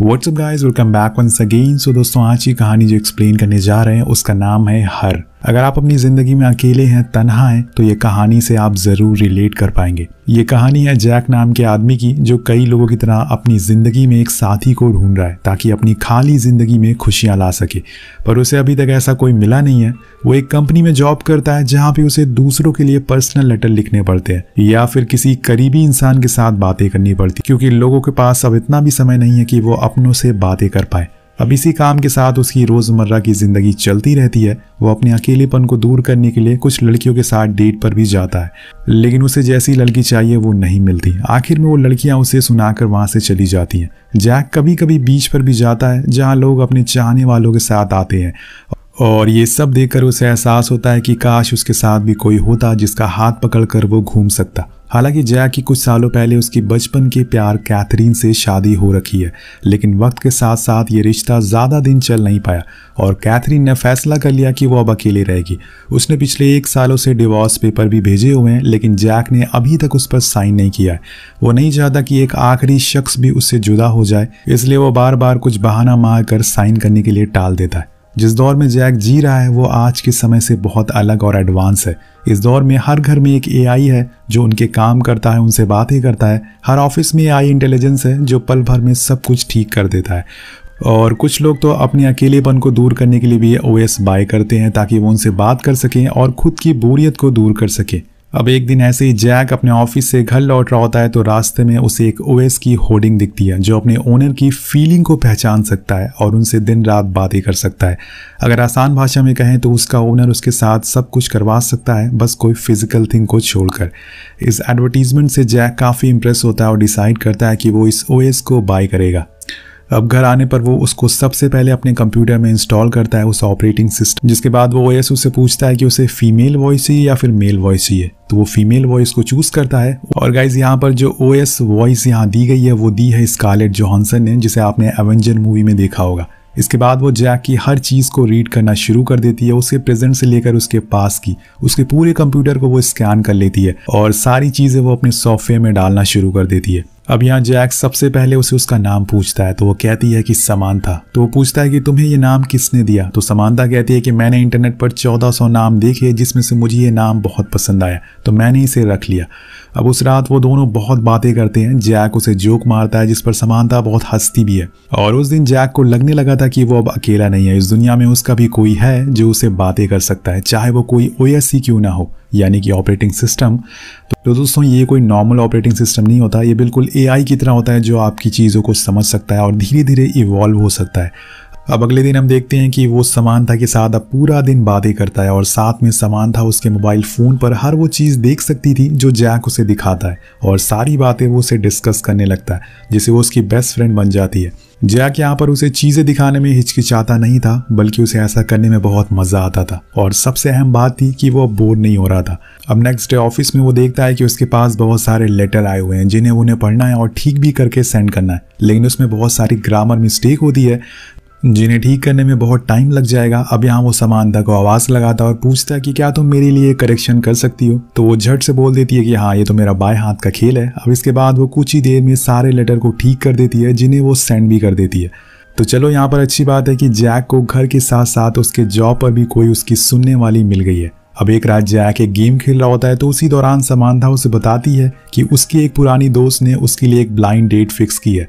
WhatsApp guys welcome back once again so दोस्तों आज की कहानी जो एक्सप्लेन करने जा रहे हैं उसका नाम है हर अगर आप अपनी ज़िंदगी में अकेले हैं तनहा हैं तो ये कहानी से आप ज़रूर रिलेट कर पाएंगे ये कहानी है जैक नाम के आदमी की जो कई लोगों की तरह अपनी ज़िंदगी में एक साथी को ढूंढ रहा है ताकि अपनी खाली ज़िंदगी में खुशियाँ ला सके पर उसे अभी तक ऐसा कोई मिला नहीं है वो एक कंपनी में जॉब करता है जहाँ पे उसे दूसरों के लिए पर्सनल लेटर लिखने पड़ते हैं या फिर किसी करीबी इंसान के साथ बातें करनी पड़ती क्योंकि लोगों के पास अब इतना भी समय नहीं है कि वो अपनों से बातें कर पाए अब इसी काम के साथ उसकी रोजमर्रा की जिंदगी चलती रहती है वो अपने अकेलेपन को दूर करने के लिए कुछ लड़कियों के साथ डेट पर भी जाता है लेकिन उसे जैसी लड़की चाहिए वो नहीं मिलती आखिर में वो लड़कियां उसे सुनाकर वहां से चली जाती हैं जैक कभी कभी बीच पर भी जाता है जहां लोग अपने चाहने वालों के साथ आते हैं और ये सब देखकर उसे एहसास होता है कि काश उसके साथ भी कोई होता जिसका हाथ पकड़कर वो घूम सकता हालांकि जया की कुछ सालों पहले उसकी बचपन के प्यार कैथरीन से शादी हो रखी है लेकिन वक्त के साथ साथ ये रिश्ता ज़्यादा दिन चल नहीं पाया और कैथरीन ने फैसला कर लिया कि वो अब अकेले रहेगी उसने पिछले एक सालों से डिवोर्स पेपर भी भेजे हुए हैं लेकिन जैक ने अभी तक उस पर साइन नहीं किया है वो नहीं चाहता कि एक आखिरी शख्स भी उससे जुदा हो जाए इसलिए वो बार बार कुछ बहाना मार कर साइन करने के लिए टाल देता है जिस दौर में जैक जी रहा है वो आज के समय से बहुत अलग और एडवांस है इस दौर में हर घर में एक एआई है जो उनके काम करता है उनसे बातें करता है हर ऑफिस में एआई इंटेलिजेंस है जो पल भर में सब कुछ ठीक कर देता है और कुछ लोग तो अपने अकेलेपन को दूर करने के लिए भी ओ बाय करते हैं ताकि वो उनसे बात कर सकें और खुद की बोरियत को दूर कर सकें अब एक दिन ऐसे ही जैक अपने ऑफिस से घर लौट रहा होता है तो रास्ते में उसे एक ओएस की होर्डिंग दिखती है जो अपने ओनर की फीलिंग को पहचान सकता है और उनसे दिन रात बातें कर सकता है अगर आसान भाषा में कहें तो उसका ओनर उसके साथ सब कुछ करवा सकता है बस कोई फिजिकल थिंग को छोड़कर इस एडवर्टीजमेंट से जैक काफ़ी इंप्रेस होता है और डिसाइड करता है कि वो इस ओएस को बाय करेगा अब घर आने पर वो उसको सबसे पहले अपने कंप्यूटर में इंस्टॉल करता है उस ऑपरेटिंग सिस्टम जिसके बाद वो ओएस उससे पूछता है कि उसे फीमेल वॉइस चाहिए या फिर मेल वॉइस चाहिए तो वो फीमेल वॉइस को चूज करता है और गाइज यहाँ पर जो ओ एस वॉइस यहाँ दी गई है वो दी है स्कालेट जोहानसन ने जिसे आपने एवेंजर मूवी में देखा होगा इसके बाद वो जैक की हर चीज़ को रीड करना शुरू कर देती है उसके प्रेजेंट से लेकर उसके पास की उसके पूरे कंप्यूटर को वो स्कैन कर लेती है और सारी चीज़ें वो अपने सॉफ्टवेयर में डालना शुरू कर देती है अब यहाँ जैक सबसे पहले उसे उसका नाम पूछता है तो वो कहती है कि समानता तो वो पूछता है कि तुम्हें ये नाम किसने दिया तो समानता कहती है कि मैंने इंटरनेट पर 1400 नाम देखे जिसमें से मुझे ये नाम बहुत पसंद आया तो मैंने इसे रख लिया अब उस रात वो दोनों बहुत बातें करते हैं जैक उसे जोक मारता है जिस पर समानता बहुत हंसती भी है और उस दिन जैक को लगने लगा था कि वो अब अकेला नहीं है इस दुनिया में उसका भी कोई है जो उसे बातें कर सकता है चाहे वो कोई ओएससी क्यों ना हो यानी कि ऑपरेटिंग सिस्टम तो दोस्तों ये कोई नॉर्मल ऑपरेटिंग सिस्टम नहीं होता ये बिल्कुल एआई की तरह होता है जो आपकी चीज़ों को समझ सकता है और धीरे धीरे इवॉल्व हो सकता है अब अगले दिन हम देखते हैं कि वो समानता के साथ अब पूरा दिन बातें करता है और साथ में समानता उसके मोबाइल फ़ोन पर हर वो चीज़ देख सकती थी जो जैक उसे दिखाता है और सारी बातें वो उसे डिस्कस करने लगता है जिसे वो उसकी बेस्ट फ्रेंड बन जाती है जैक यहाँ पर उसे चीज़ें दिखाने में हिचकिचाता नहीं था बल्कि उसे ऐसा करने में बहुत मज़ा आता था और सबसे अहम बात थी कि वो बोर नहीं हो रहा था अब नेक्स्ट डे ऑफिस में वो देखता है कि उसके पास बहुत सारे लेटर आए हुए हैं जिन्हें उन्हें पढ़ना है और ठीक भी करके सेंड करना है लेकिन उसमें बहुत सारी ग्रामर मिस्टेक होती है जिन्हें ठीक करने में बहुत टाइम लग जाएगा अब यहाँ वो समानता को आवाज लगाता और पूछता है कि क्या तुम मेरे लिए करेक्शन कर सकती हो तो वो झट से बोल देती है कि हाँ ये तो मेरा बाएं हाथ का खेल है अब इसके बाद वो कुछ ही देर में सारे लेटर को ठीक कर देती है जिन्हें वो सेंड भी कर देती है तो चलो यहाँ पर अच्छी बात है कि जैक को घर के साथ साथ उसके जॉब पर भी कोई उसकी सुनने वाली मिल गई है अब एक रात जैक एक गेम खेल रहा होता है तो उसी दौरान समानता उसे बताती है कि उसकी एक पुरानी दोस्त ने उसके लिए एक ब्लाइंड डेट फिक्स की है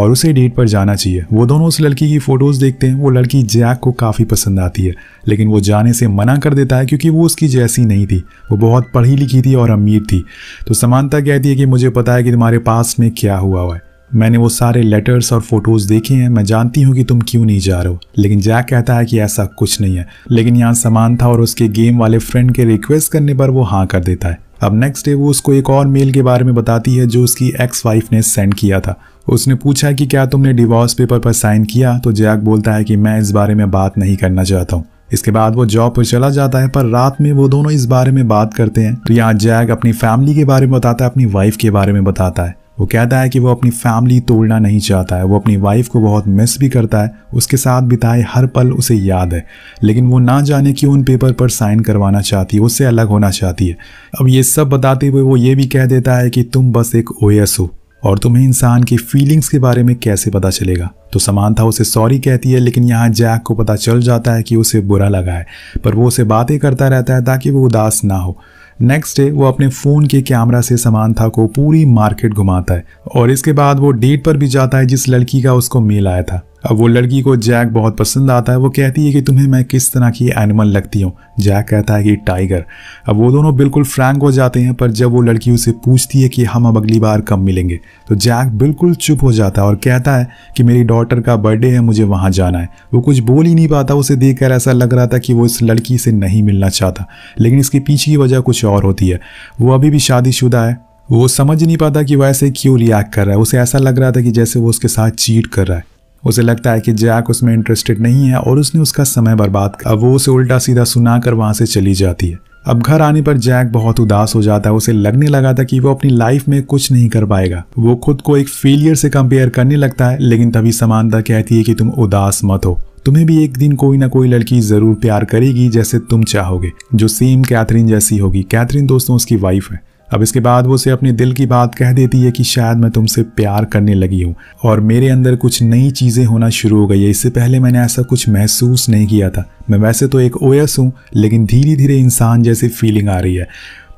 और उसे डेट पर जाना चाहिए वो दोनों उस लड़की की फ़ोटोज़ देखते हैं वो लड़की जैक को काफ़ी पसंद आती है लेकिन वो जाने से मना कर देता है क्योंकि वो उसकी जैसी नहीं थी वो बहुत पढ़ी लिखी थी और अमीर थी तो समानता कहती है कि मुझे पता है कि तुम्हारे पास में क्या हुआ हुआ है मैंने वो सारे लेटर्स और फोटोज़ देखे हैं मैं जानती हूँ कि तुम क्यों नहीं जा रहे हो लेकिन जैक कहता है कि ऐसा कुछ नहीं है लेकिन यहाँ सामान था और उसके गेम वाले फ्रेंड के रिक्वेस्ट करने पर वो हाँ कर देता है अब नेक्स्ट डे वो उसको एक और मेल के बारे में बताती है जो उसकी एक्स वाइफ ने सेंड किया था उसने पूछा कि क्या तुमने डिवॉर्स पेपर पर साइन किया तो जैक बोलता है कि मैं इस बारे में बात नहीं करना चाहता हूँ इसके बाद वो जॉब पर चला जाता है पर रात में वो दोनों इस बारे में बात करते हैं तो यहाँ जैक अपनी फैमिली के बारे में बताता है अपनी वाइफ के बारे में बताता है वो कहता है कि वो अपनी फैमिली तोड़ना नहीं चाहता है वो अपनी वाइफ को बहुत मिस भी करता है उसके साथ बिताए हर पल उसे याद है लेकिन वो ना जाने क्यों उन पेपर पर साइन करवाना चाहती है उससे अलग होना चाहती है अब ये सब बताते हुए वो ये भी कह देता है कि तुम बस एक ओएस हो और तुम्हें इंसान की फीलिंग्स के बारे में कैसे पता चलेगा तो समान था उसे सॉरी कहती है लेकिन यहाँ जैक को पता चल जाता है कि उसे बुरा लगा है पर वो उसे बातें करता रहता है ताकि वो उदास ना हो नेक्स्ट डे वो अपने फ़ोन के कैमरा से था को पूरी मार्केट घुमाता है और इसके बाद वो डेट पर भी जाता है जिस लड़की का उसको मेल आया था अब वो लड़की को जैक बहुत पसंद आता है वो कहती है कि तुम्हें मैं किस तरह की एनिमल लगती हूँ जैक कहता है कि टाइगर अब वो दोनों बिल्कुल फ्रैंक हो जाते हैं पर जब वो लड़की उसे पूछती है कि हम अब अगली बार कब मिलेंगे तो जैक बिल्कुल चुप हो जाता है और कहता है कि मेरी डॉटर का बर्थडे है मुझे वहाँ जाना है वो कुछ बोल ही नहीं पाता उसे देख ऐसा लग रहा था कि वो इस लड़की से नहीं मिलना चाहता लेकिन इसके पीछे की वजह कुछ और होती है वो अभी भी शादीशुदा है वो समझ नहीं पाता कि वह ऐसे क्यों रिएक्ट कर रहा है उसे ऐसा लग रहा था कि जैसे वो उसके साथ चीट कर रहा है उसे लगता है कि जैक उसमें इंटरेस्टेड नहीं है और उसने उसका समय बर्बाद किया वो उसे उल्टा सीधा सुना कर वहाँ से चली जाती है अब घर आने पर जैक बहुत उदास हो जाता है उसे लगने लगा था कि वो अपनी लाइफ में कुछ नहीं कर पाएगा वो खुद को एक फेलियर से कंपेयर करने लगता है लेकिन तभी समानता कहती है कि तुम उदास मत हो तुम्हें भी एक दिन कोई ना कोई लड़की जरूर प्यार करेगी जैसे तुम चाहोगे जो सेम कैथरीन जैसी होगी कैथरीन दोस्तों उसकी वाइफ है अब इसके बाद वो उसे अपने दिल की बात कह देती है कि शायद मैं तुमसे प्यार करने लगी हूँ और मेरे अंदर कुछ नई चीज़ें होना शुरू हो गई है इससे पहले मैंने ऐसा कुछ महसूस नहीं किया था मैं वैसे तो एक ओएस हूँ लेकिन धीरे धीरे इंसान जैसी फीलिंग आ रही है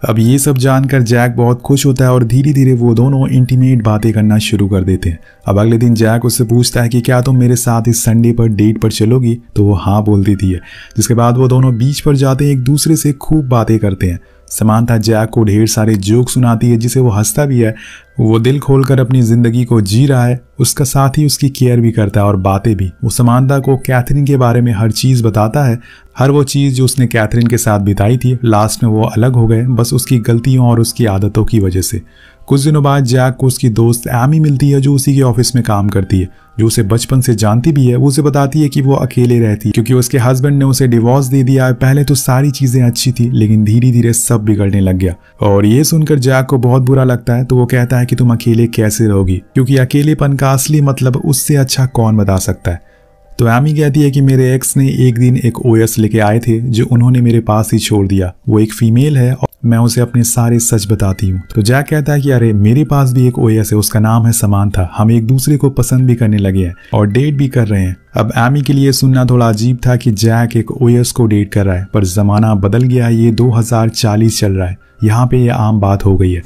अब ये सब जानकर जैक बहुत खुश होता है और धीरे धीरे वो दोनों इंटीमेट बातें करना शुरू कर देते हैं अब अगले दिन जैक उससे पूछता है कि क्या तुम तो मेरे साथ इस संडे पर डेट पर चलोगी तो वो हाँ बोल देती है जिसके बाद वो दोनों बीच पर जाते हैं एक दूसरे से खूब बातें करते हैं समानता जैक को ढेर सारे जोक सुनाती है जिसे वो हंसता भी है वो दिल खोलकर अपनी ज़िंदगी को जी रहा है उसका साथ ही उसकी केयर भी करता है और बातें भी वो समानता को कैथरीन के बारे में हर चीज़ बताता है हर वो चीज़ जो उसने कैथरीन के साथ बिताई थी लास्ट में वो अलग हो गए बस उसकी गलतियों और उसकी आदतों की वजह से कुछ दिनों बाद जैक को उसकी दोस्त एमी मिलती है जो उसी के ऑफिस में काम करती है जो उसे बचपन से जानती भी है वो उसे बताती है कि वो अकेले रहती है क्योंकि उसके हस्बैंड ने उसे डिवोर्स दे दिया पहले तो सारी चीजें अच्छी थी लेकिन धीरे धीरे सब बिगड़ने लग गया और ये सुनकर जैक को बहुत बुरा लगता है तो वो कहता है कि तुम अकेले कैसे रहोगी क्योंकि अकेलेपन का असली मतलब उससे अच्छा कौन बता सकता है तो एमी कहती है कि मेरे एक्स ने एक दिन एक ओएस लेके आए थे जो उन्होंने मेरे पास ही छोड़ दिया वो एक फीमेल है और मैं उसे अपने सारे सच बताती हूँ तो जैक कहता है कि अरे मेरे पास भी एक ओएस है उसका नाम है समान था हम एक दूसरे को पसंद भी करने लगे हैं और डेट भी कर रहे हैं अब एमी के लिए सुनना थोड़ा अजीब था कि जैक एक ओएस को डेट कर रहा है पर जमाना बदल गया है ये चालीस चल रहा है यहाँ पे ये आम बात हो गई है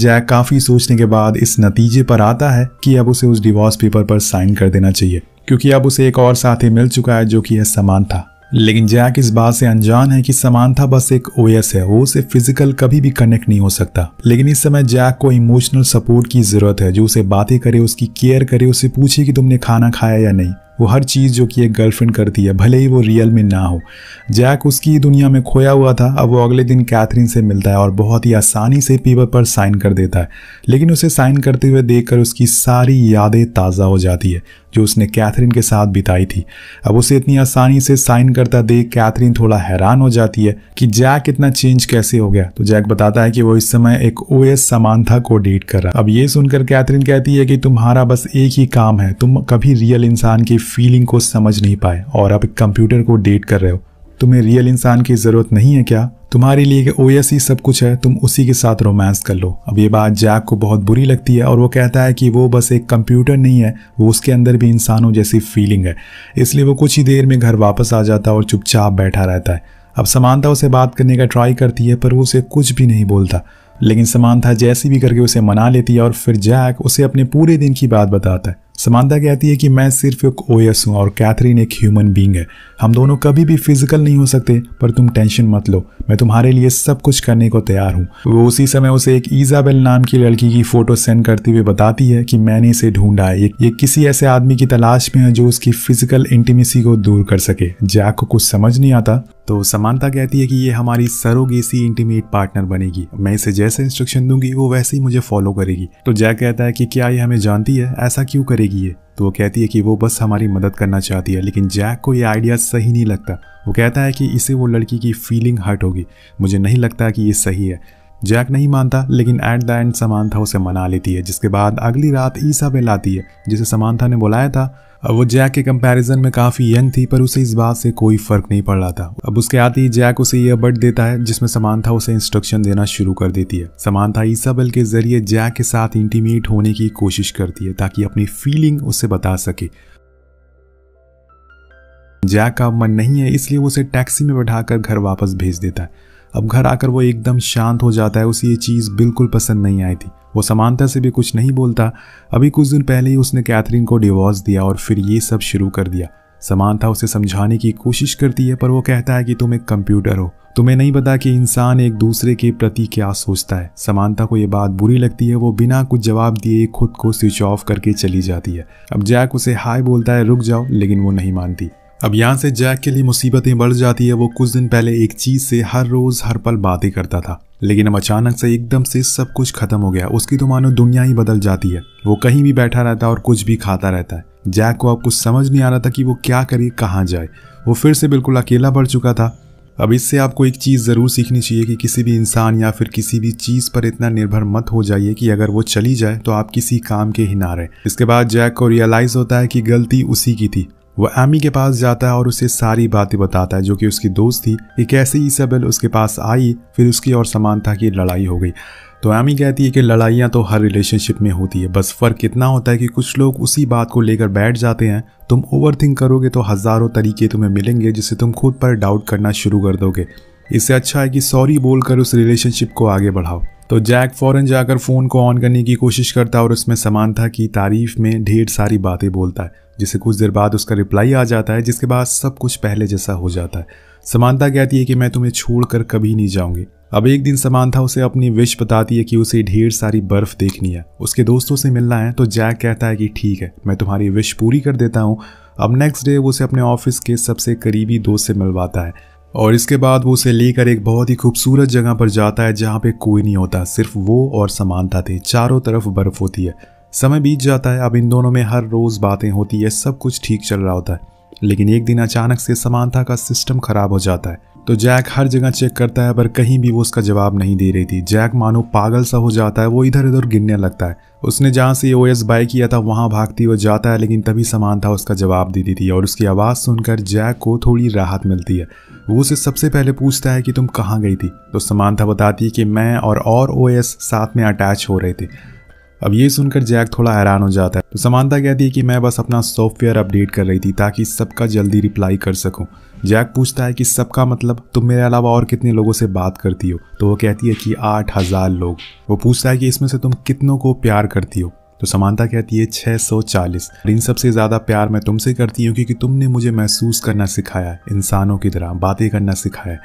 जैक काफ़ी सोचने के बाद इस नतीजे पर आता है कि अब उसे उस डिवोर्स पेपर पर साइन कर देना चाहिए क्योंकि अब उसे एक और साथी मिल चुका है जो कि यह समान था लेकिन जैक इस बात से अनजान है कि समान था बस एक ओएस है वो उसे फिजिकल कभी भी कनेक्ट नहीं हो सकता लेकिन इस समय जैक को इमोशनल सपोर्ट की जरूरत है जो उसे बातें करे उसकी केयर करे उसे पूछे कि तुमने खाना खाया या नहीं वो हर चीज़ जो कि एक गर्लफ्रेंड करती है भले ही वो रियल में ना हो जैक उसकी दुनिया में खोया हुआ था अब वो अगले दिन कैथरीन से मिलता है और बहुत ही आसानी से पेपर पर साइन कर देता है लेकिन उसे साइन करते हुए देखकर उसकी सारी यादें ताज़ा हो जाती है जो उसने कैथरीन के साथ बिताई थी अब उसे इतनी आसानी से साइन करता देख कैथरीन थोड़ा हैरान हो जाती है कि जैक इतना चेंज कैसे हो गया तो जैक बताता है कि वो इस समय एक ओ एस समानथा को डेट कर रहा अब ये सुनकर कैथरीन कहती है कि तुम्हारा बस एक ही काम है तुम कभी रियल इंसान की फीलिंग को समझ नहीं पाए और अब कंप्यूटर को डेट कर रहे हो तुम्हें रियल इंसान की ज़रूरत नहीं है क्या तुम्हारे लिए ओ एस ही सब कुछ है तुम उसी के साथ रोमांस कर लो अब ये बात जैक को बहुत बुरी लगती है और वो कहता है कि वो बस एक कंप्यूटर नहीं है वो उसके अंदर भी इंसानों जैसी फीलिंग है इसलिए वो कुछ ही देर में घर वापस आ जाता है और चुपचाप बैठा रहता है अब समानता उसे बात करने का ट्राई करती है पर वो उसे कुछ भी नहीं बोलता लेकिन समानता जैसी भी करके उसे मना लेती है और फिर जैक उसे अपने पूरे दिन की बात बताता है समानता कहती है कि मैं सिर्फ एक ओएस हूँ और कैथरीन एक ह्यूमन बींग है हम दोनों कभी भी फिजिकल नहीं हो सकते पर तुम टेंशन मत लो मैं तुम्हारे लिए सब कुछ करने को तैयार हूँ वो उसी समय उसे एक ईजाबेल नाम की लड़की की फोटो सेंड करते हुए बताती है कि मैंने इसे ढूंढा है ये, ये किसी ऐसे आदमी की तलाश में है जो उसकी फिजिकल इंटीमेसी को दूर कर सके जैक को कुछ समझ नहीं आता तो समानता कहती है कि ये हमारी सरोगेसी इंटीमेट पार्टनर बनेगी मैं इसे जैसे इंस्ट्रक्शन दूंगी वो वैसे ही मुझे फॉलो करेगी तो जैक कहता है कि क्या ये हमें जानती है ऐसा क्यों करेगी ये तो वो कहती है कि वो बस हमारी मदद करना चाहती है लेकिन जैक को ये आइडिया सही नहीं लगता वो कहता है कि इसे वो लड़की की फीलिंग हर्ट होगी मुझे नहीं लगता कि ये सही है जैक नहीं मानता लेकिन एट द एंड समांथा उसे मना लेती है जिसके बाद अगली रात ईसा बेल आती है जिसे समानथा ने बुलाया था अब वो जैक के कंपैरिजन में काफ़ी यंग थी पर उसे इस बात से कोई फ़र्क नहीं पड़ रहा था अब उसके आते ही जैक उसे यह बट देता है जिसमें था उसे इंस्ट्रक्शन देना शुरू कर देती है समानथा ईसाबल के जरिए जैक के साथ इंटीमेट होने की कोशिश करती है ताकि अपनी फीलिंग उसे बता सके जैक का मन नहीं है इसलिए वो उसे टैक्सी में बैठाकर घर वापस भेज देता है अब घर आकर वो एकदम शांत हो जाता है उसे ये चीज़ बिल्कुल पसंद नहीं आई थी वो समानता से भी कुछ नहीं बोलता अभी कुछ दिन पहले ही उसने कैथरीन को डिवोर्स दिया और फिर ये सब शुरू कर दिया समानता उसे समझाने की कोशिश करती है पर वो कहता है कि तुम एक कंप्यूटर हो तुम्हें नहीं पता कि इंसान एक दूसरे के प्रति क्या सोचता है समानता को ये बात बुरी लगती है वो बिना कुछ जवाब दिए खुद को स्विच ऑफ करके चली जाती है अब जैक उसे हाय बोलता है रुक जाओ लेकिन वो नहीं मानती अब यहाँ से जैक के लिए मुसीबतें बढ़ जाती है वो कुछ दिन पहले एक चीज से हर रोज हर पल बातें करता था लेकिन अब अचानक से एकदम से सब कुछ खत्म हो गया उसकी तो मानो दुनिया ही बदल जाती है वो कहीं भी बैठा रहता है और कुछ भी खाता रहता है जैक को अब कुछ समझ नहीं आ रहा था कि वो क्या करे कहाँ जाए वो फिर से बिल्कुल अकेला पड़ चुका था अब इससे आपको एक चीज़ ज़रूर सीखनी चाहिए कि किसी भी इंसान या फिर किसी भी चीज़ पर इतना निर्भर मत हो जाइए कि अगर वो चली जाए तो आप किसी काम के ही ना रहे इसके बाद जैक को रियलाइज़ होता है कि गलती उसी की थी वह एमी के पास जाता है और उसे सारी बातें बताता है जो कि उसकी दोस्त थी कि कैसे ईसाबेल उसके पास आई फिर उसकी और समानता की लड़ाई हो गई तो एमी कहती है कि लड़ाइयाँ तो हर रिलेशनशिप में होती है बस फ़र्क इतना होता है कि कुछ लोग उसी बात को लेकर बैठ जाते हैं तुम ओवरथिंक करोगे तो हज़ारों तरीके तुम्हें मिलेंगे जिससे तुम खुद पर डाउट करना शुरू कर दोगे इससे अच्छा है कि सॉरी बोलकर उस रिलेशनशिप को आगे बढ़ाओ तो जैक फ़ौरन जाकर फ़ोन को ऑन करने की कोशिश करता है और उसमें समानता की तारीफ में ढेर सारी बातें बोलता है जिसे कुछ देर बाद उसका रिप्लाई आ जाता है जिसके बाद सब कुछ पहले जैसा हो जाता है समानता कहती है कि मैं तुम्हें छोड़कर कभी नहीं जाऊंगी अब एक दिन समानता उसे अपनी विश बताती है कि उसे ढेर सारी बर्फ देखनी है उसके दोस्तों से मिलना है तो जैक कहता है कि ठीक है मैं तुम्हारी विश पूरी कर देता हूँ अब नेक्स्ट डे वो उसे अपने ऑफिस के सबसे करीबी दोस्त से मिलवाता है और इसके बाद वो उसे लेकर एक बहुत ही खूबसूरत जगह पर जाता है जहाँ पे कोई नहीं होता सिर्फ वो और समानता थे चारों तरफ बर्फ होती है समय बीत जाता है अब इन दोनों में हर रोज़ बातें होती है सब कुछ ठीक चल रहा होता है लेकिन एक दिन अचानक से समानता का सिस्टम खराब हो जाता है तो जैक हर जगह चेक करता है पर कहीं भी वो उसका जवाब नहीं दे रही थी जैक मानो पागल सा हो जाता है वो इधर उधर गिरने लगता है उसने जहाँ से ओ एस बाय किया था वहाँ भागती हुआ जाता है लेकिन तभी समानता उसका जवाब दे देती थी और उसकी आवाज़ सुनकर जैक को थोड़ी राहत मिलती है वो उसे सबसे पहले पूछता है कि तुम कहाँ गई थी तो समानता बताती है कि मैं और ओ एस साथ में अटैच हो रहे थे अब ये सुनकर जैक थोड़ा हैरान हो जाता है तो समानता कहती है कि मैं बस अपना सॉफ्टवेयर अपडेट कर रही थी ताकि सबका जल्दी रिप्लाई कर सकूं जैक पूछता है कि सबका मतलब तुम मेरे अलावा और कितने लोगों से बात करती हो तो वो कहती है कि आठ हजार लोग वो पूछता है कि इसमें से तुम कितनों को प्यार करती हो तो समानता कहती है सौ चालीस इन सबसे ज़्यादा प्यार मैं तुमसे करती हूँ क्योंकि तुमने मुझे महसूस करना सिखाया इंसानों की तरह बातें करना सिखाया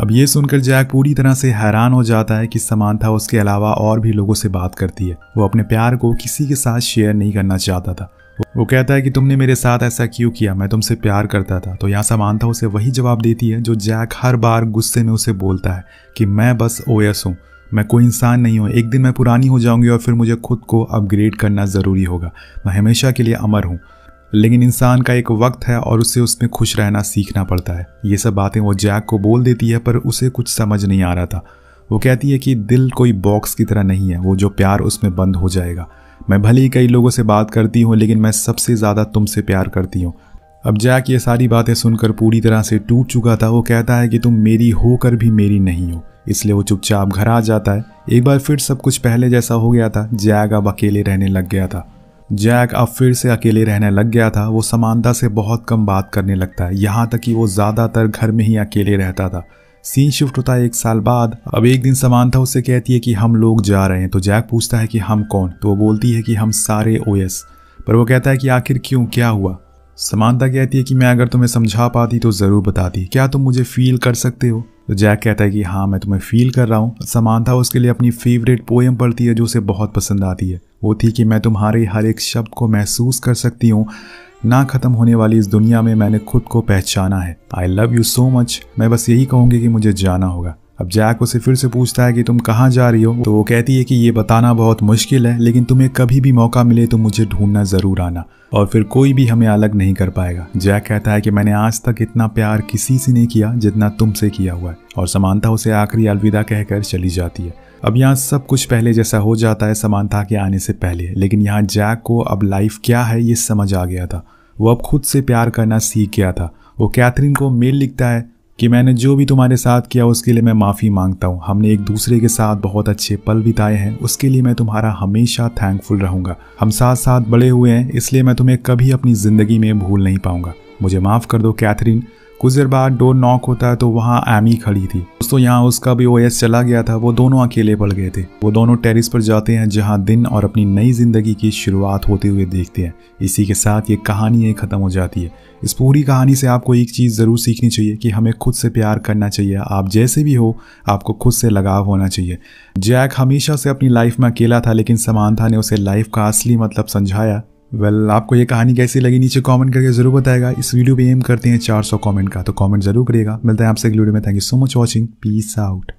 अब ये सुनकर जैक पूरी तरह से हैरान हो जाता है कि समानता उसके अलावा और भी लोगों से बात करती है वो अपने प्यार को किसी के साथ शेयर नहीं करना चाहता था वो कहता है कि तुमने मेरे साथ ऐसा क्यों किया मैं तुमसे प्यार करता था तो यहाँ समानता उसे वही जवाब देती है जो जैक हर बार गुस्से में उसे बोलता है कि मैं बस ओएस हूँ मैं कोई इंसान नहीं हूँ एक दिन मैं पुरानी हो जाऊँगी और फिर मुझे खुद को अपग्रेड करना ज़रूरी होगा मैं हमेशा के लिए अमर हूँ लेकिन इंसान का एक वक्त है और उसे उसमें खुश रहना सीखना पड़ता है ये सब बातें वो जैक को बोल देती है पर उसे कुछ समझ नहीं आ रहा था वो कहती है कि दिल कोई बॉक्स की तरह नहीं है वो जो प्यार उसमें बंद हो जाएगा मैं भले ही कई लोगों से बात करती हूँ लेकिन मैं सबसे ज़्यादा तुमसे प्यार करती हूँ अब जैक ये सारी बातें सुनकर पूरी तरह से टूट चुका था वो कहता है कि तुम मेरी होकर भी मेरी नहीं हो इसलिए वो चुपचाप घर आ जाता है एक बार फिर सब कुछ पहले जैसा हो गया था जैक अब अकेले रहने लग गया था जैक अब फिर से अकेले रहने लग गया था वो समानता से बहुत कम बात करने लगता है यहाँ तक कि वो ज़्यादातर घर में ही अकेले रहता था सीन शिफ्ट होता है एक साल बाद अब एक दिन समानता उससे कहती है कि हम लोग जा रहे हैं तो जैक पूछता है कि हम कौन तो वो बोलती है कि हम सारे ओएस पर वो कहता है कि आखिर क्यों क्या हुआ समानता कहती है कि मैं अगर तुम्हें समझा पाती तो ज़रूर बताती क्या तुम मुझे फील कर सकते हो तो जैक कहता है कि हाँ मैं तुम्हें फील कर रहा हूँ समानता उसके लिए अपनी फेवरेट पोएम पढ़ती है जो उसे बहुत पसंद आती है वो थी कि मैं तुम्हारे हर एक शब्द को महसूस कर सकती हूँ ना ख़त्म होने वाली इस दुनिया में मैंने खुद को पहचाना है I love you so much मैं बस यही कहूँगी कि मुझे जाना होगा अब जैक उसे फिर से पूछता है कि तुम कहाँ जा रही हो तो वो कहती है कि ये बताना बहुत मुश्किल है लेकिन तुम्हें कभी भी मौका मिले तो मुझे ढूंढना ज़रूर आना और फिर कोई भी हमें अलग नहीं कर पाएगा जैक कहता है कि मैंने आज तक इतना प्यार किसी से नहीं किया जितना तुमसे किया हुआ है और समानता उसे आखिरी अलविदा कहकर चली जाती है अब यहाँ सब कुछ पहले जैसा हो जाता है समानता के आने से पहले लेकिन यहाँ जैक को अब लाइफ क्या है ये समझ आ गया था वो अब खुद से प्यार करना सीख गया था वो कैथरीन को मेल लिखता है कि मैंने जो भी तुम्हारे साथ किया उसके लिए मैं माफ़ी मांगता हूँ हमने एक दूसरे के साथ बहुत अच्छे पल बिताए हैं उसके लिए मैं तुम्हारा हमेशा थैंकफुल रहूँगा हम साथ साथ बड़े हुए हैं इसलिए मैं तुम्हें कभी अपनी ज़िंदगी में भूल नहीं पाऊँगा मुझे माफ़ कर दो कैथरीन कुछ देर बाद डोर नॉक होता है तो वहाँ एमी खड़ी थी दोस्तों यहाँ उसका भी ओएस चला गया था वो दोनों अकेले पड़ गए थे वो दोनों टेरिस पर जाते हैं जहाँ दिन और अपनी नई जिंदगी की शुरुआत होते हुए देखते हैं इसी के साथ ये कहानी ये ख़त्म हो जाती है इस पूरी कहानी से आपको एक चीज़ ज़रूर सीखनी चाहिए कि हमें खुद से प्यार करना चाहिए आप जैसे भी हो आपको खुद से लगाव होना चाहिए जैक हमेशा से अपनी लाइफ में अकेला था लेकिन समानता ने उसे लाइफ का असली मतलब समझाया वेल well, आपको ये कहानी कैसी लगी नीचे कमेंट करके जरूर बताएगा इस वीडियो पे एम करते हैं 400 कमेंट का तो कमेंट जरूर करिएगा मिलता है आपसे अगली वीडियो में thank you so much watching peace out